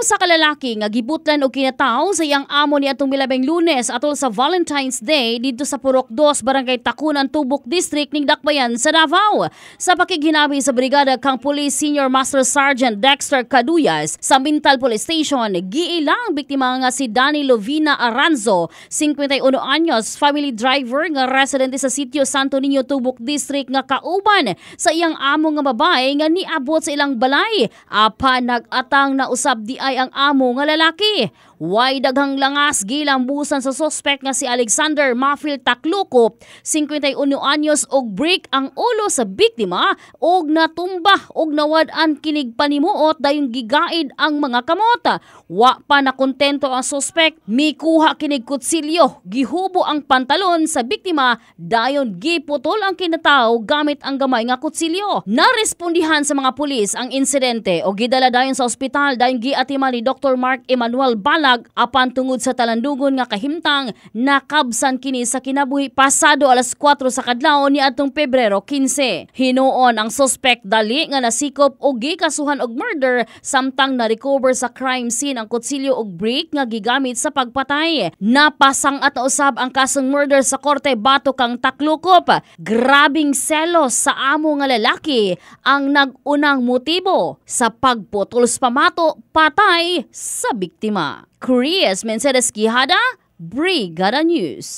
usa ka lalaki nga gibutlan og kinataw sa iyang amo ni atong milabing Lunes atol sa Valentine's Day didto sa Purok 2, Barangay Takunan, Tubok District ning Dakbayan sa Davao. Sa pakiginabi sa brigada kang Police Senior Master Sergeant Dexter Caduyas sa Mintal Police Station, giilang biktima nga si Danny Lovina Aranzo, 51 anyos, family driver nga residente sa sitio Santo Niño, Tubok District nga kauban sa iyang amo nga babae nga niabot sa ilang balay. Apa nag-atang na usab di ay ang amo nga lalaki Way daghang langas gilambusan sa suspect nga si Alexander Mafil Takluko, 51 anyos og break ang ulo sa biktima og natumba og nawad-an kinig panimuot dayon gigaid ang mga kamot. Wa pa nakontento ang suspect, mikuha kinig kutsilyo, gihubo ang pantalon sa biktima dayon giputol ang kinataw gamit ang gamay nga kutsilyo. Narespondihan sa mga pulis ang insidente o gidala dayon sa ospital dayon giatima ni Dr. Mark Emmanuel Bala buntag apan tungod sa talandugon nga kahimtang nakabsan kini sa kinabuhi pasado alas 4 sa kadlaw ni atong Pebrero 15. Hinuon ang suspect dali nga nasikop og gikasuhan og murder samtang na-recover sa crime scene ang kutsilyo og brick nga gigamit sa pagpatay. Napasang at usab ang kasong murder sa korte bato kang taklukop. Grabing selos sa amo nga lalaki ang nagunang motibo sa pagputol sa pamato patay sa biktima. Korea's Mensares Hada, Brigada News.